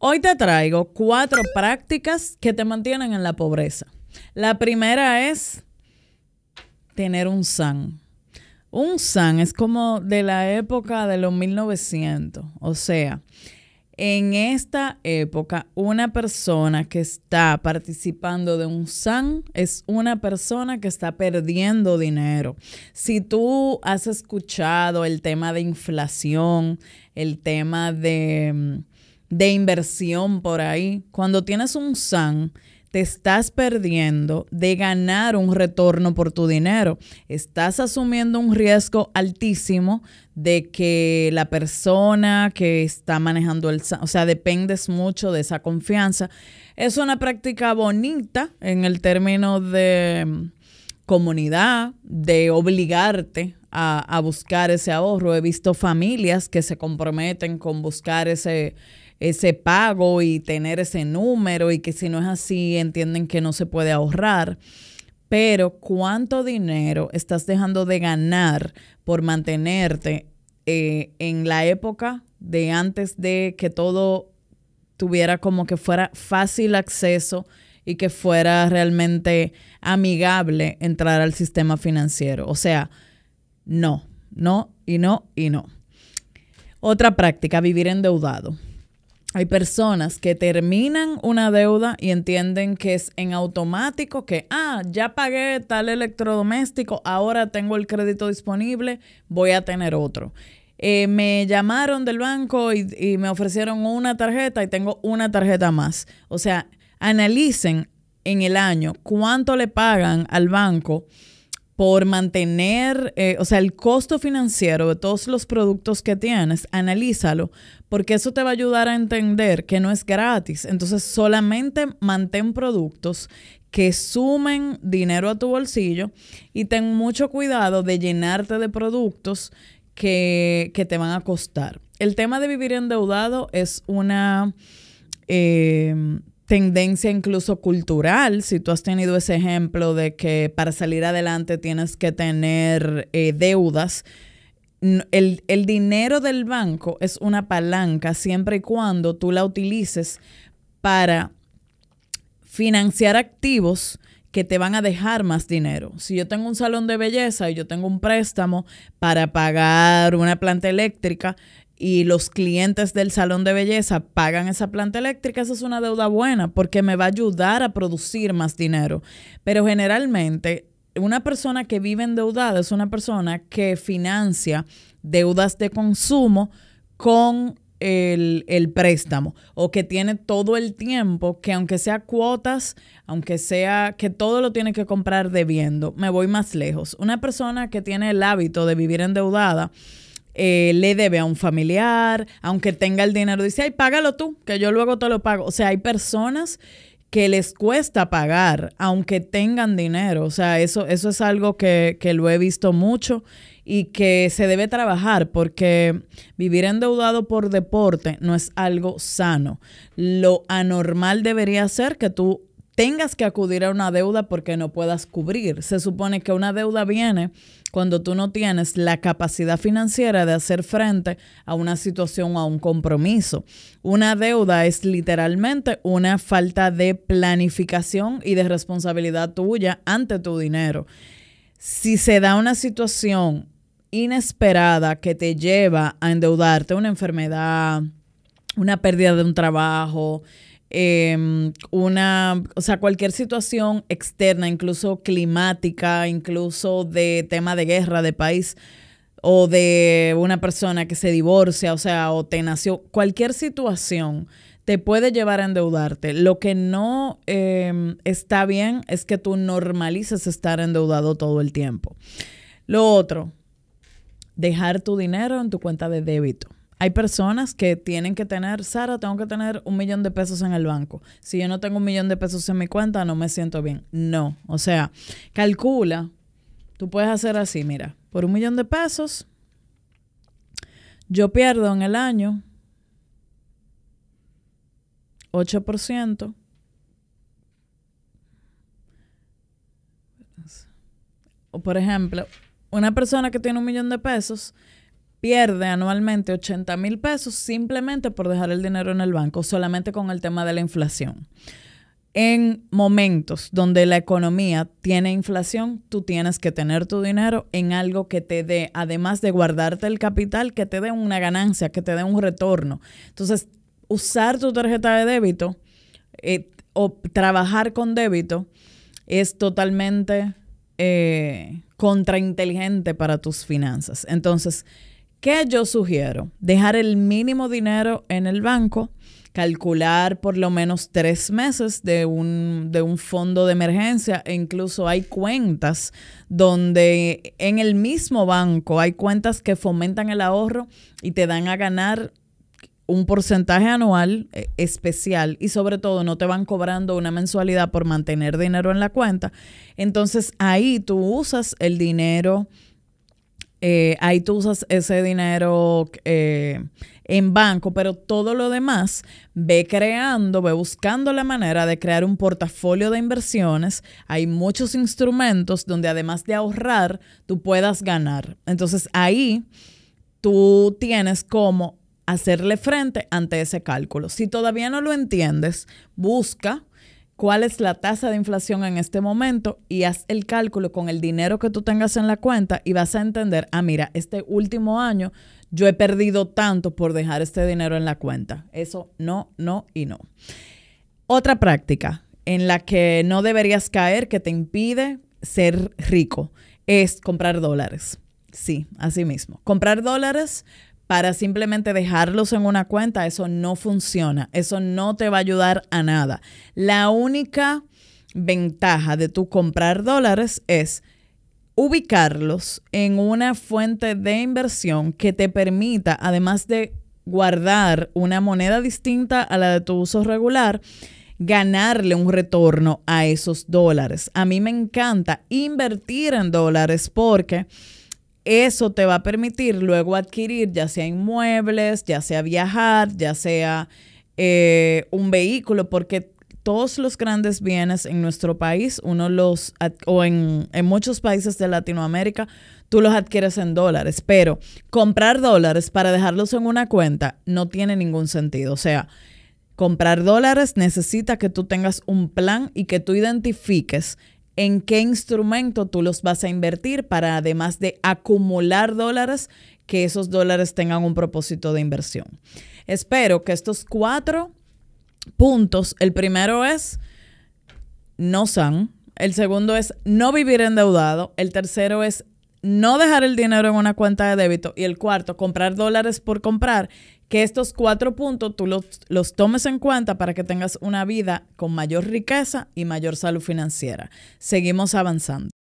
Hoy te traigo cuatro prácticas que te mantienen en la pobreza. La primera es tener un SAN. Un SAN es como de la época de los 1900. O sea, en esta época, una persona que está participando de un SAN es una persona que está perdiendo dinero. Si tú has escuchado el tema de inflación, el tema de mm, de inversión por ahí. Cuando tienes un SAN, te estás perdiendo de ganar un retorno por tu dinero. Estás asumiendo un riesgo altísimo de que la persona que está manejando el, o sea, dependes mucho de esa confianza. Es una práctica bonita en el término de mm, comunidad, de obligarte a, buscar ese ahorro. He visto familias que se comprometen con buscar ese, pago y tener ese número y que si no es así entienden que no se puede ahorrar. Pero ¿cuánto dinero estás dejando de ganar por mantenerte eh, en la época de antes de que todo tuviera como que fuera fácil acceso y que fuera realmente amigable entrar al sistema financiero? O sea, no, no y no y no. Otra práctica, vivir endeudado. Hay personas que terminan una deuda y entienden que es en automático que, ah, ya pagué tal electrodoméstico, ahora tengo el crédito disponible, voy a tener otro. Eh, me llamaron del banco y me ofrecieron una tarjeta y tengo una tarjeta más. O sea, analicen en el año cuánto le pagan al banco por mantener, eh, o sea, el costo financiero de todos los productos que tienes, analízalo, porque eso te va a ayudar a entender que no es gratis. Entonces, solamente mantén productos que sumen dinero a tu bolsillo y ten mucho cuidado de llenarte de productos que, te van a costar. El tema de vivir endeudado es una eh, tendencia incluso cultural, si tú has tenido ese ejemplo de que para salir adelante tienes que tener eh, deudas, el, el, dinero del banco es una palanca siempre y cuando tú la utilices para financiar activos que te van a dejar más dinero. Si yo tengo un salón de belleza y yo tengo un préstamo para pagar una planta eléctrica, y los clientes del salón de belleza pagan esa planta eléctrica, esa es una deuda buena porque me va a ayudar a producir más dinero. Pero generalmente una persona que vive endeudada es una persona que financia deudas de consumo con el, el, préstamo o que tiene todo el tiempo que aunque sea cuotas, aunque sea que todo lo tiene que comprar debiendo, me voy más lejos. Una persona que tiene el hábito de vivir endeudada, eh, le debe a un familiar, aunque tenga el dinero, dice, ay, págalo tú, que yo luego te lo pago. O sea, hay personas que les cuesta pagar, aunque tengan dinero. O sea, eso, eso es algo que, que lo he visto mucho y que se debe trabajar porque vivir endeudado por deporte no es algo sano. Lo anormal debería ser que tú tengas que acudir a una deuda porque no puedas cubrir. Se supone que una deuda viene cuando tú no tienes la capacidad financiera de hacer frente a una situación o a un compromiso. Una deuda es literalmente una falta de planificación y de responsabilidad tuya ante tu dinero. Si se da una situación inesperada que te lleva a endeudarte, una enfermedad, una pérdida de un trabajo, Em, una, o sea, cualquier situación externa, incluso climática, incluso de tema de guerra, de país, o de una persona que se divorcia, o sea, o te nació, cualquier situación te puede llevar a endeudarte. Lo que no em, está bien es que tú normalices estar endeudado todo el tiempo. Lo otro, dejar tu dinero en tu cuenta de débito. Hay personas que tienen que tener, Sara, tengo que tener un millón de pesos en el banco. Si yo no tengo un millón de pesos en mi cuenta, no me siento bien. No, o sea, calcula. Tú puedes hacer así, mira, por un millón de pesos, yo pierdo en el año 8%. O por ejemplo, una persona que tiene un millón de pesos pierde anualmente 80 mil pesos simplemente por dejar el dinero en el banco, solamente con el tema de la inflación. En momentos donde la economía tiene inflación, tú tienes que tener tu dinero en algo que te dé, además de guardarte el capital, que te dé una ganancia, que te dé un retorno. Entonces, usar tu tarjeta de débito eh, o trabajar con débito es totalmente eh, contrainteligente para tus finanzas. Entonces, ¿Qué yo sugiero? Dejar el mínimo dinero en el banco, calcular por lo menos tres meses de un, de un fondo de emergencia e incluso hay cuentas donde en el mismo banco hay cuentas que fomentan el ahorro y te dan a ganar un porcentaje anual eh, especial y sobre todo no te van cobrando una mensualidad por mantener dinero en la cuenta. Entonces ahí tú usas el dinero eh, ahí tú usas ese dinero eh, en banco, pero todo lo demás ve creando, ve buscando la manera de crear un portafolio de inversiones. Hay muchos instrumentos donde además de ahorrar, tú puedas ganar. Entonces ahí tú tienes cómo hacerle frente ante ese cálculo. Si todavía no lo entiendes, busca cuál es la tasa de inflación en este momento y haz el cálculo con el dinero que tú tengas en la cuenta y vas a entender, ah, mira, este último año yo he perdido tanto por dejar este dinero en la cuenta. Eso no, no y no. Otra práctica en la que no deberías caer, que te impide ser rico, es comprar dólares. Sí, así mismo. Comprar dólares para simplemente dejarlos en una cuenta, eso no funciona, eso no te va a ayudar a nada. La única ventaja de tu comprar dólares es ubicarlos en una fuente de inversión que te permita, además de guardar una moneda distinta a la de tu uso regular, ganarle un retorno a esos dólares. A mí me encanta invertir en dólares porque eso te va a permitir luego adquirir ya sea inmuebles, ya sea viajar, ya sea eh, un vehículo, porque todos los grandes bienes en nuestro país, uno los, o en, en, muchos países de Latinoamérica, tú los adquieres en dólares, pero comprar dólares para dejarlos en una cuenta no tiene ningún sentido. O sea, comprar dólares necesita que tú tengas un plan y que tú identifiques en qué instrumento tú los vas a invertir para además de acumular dólares, que esos dólares tengan un propósito de inversión. Espero que estos cuatro puntos, el primero es no san, el segundo es no vivir endeudado, el tercero es no dejar el dinero en una cuenta de débito y el cuarto, comprar dólares por comprar, que estos cuatro puntos tú los, tomes en cuenta para que tengas una vida con mayor riqueza y mayor salud financiera. Seguimos avanzando.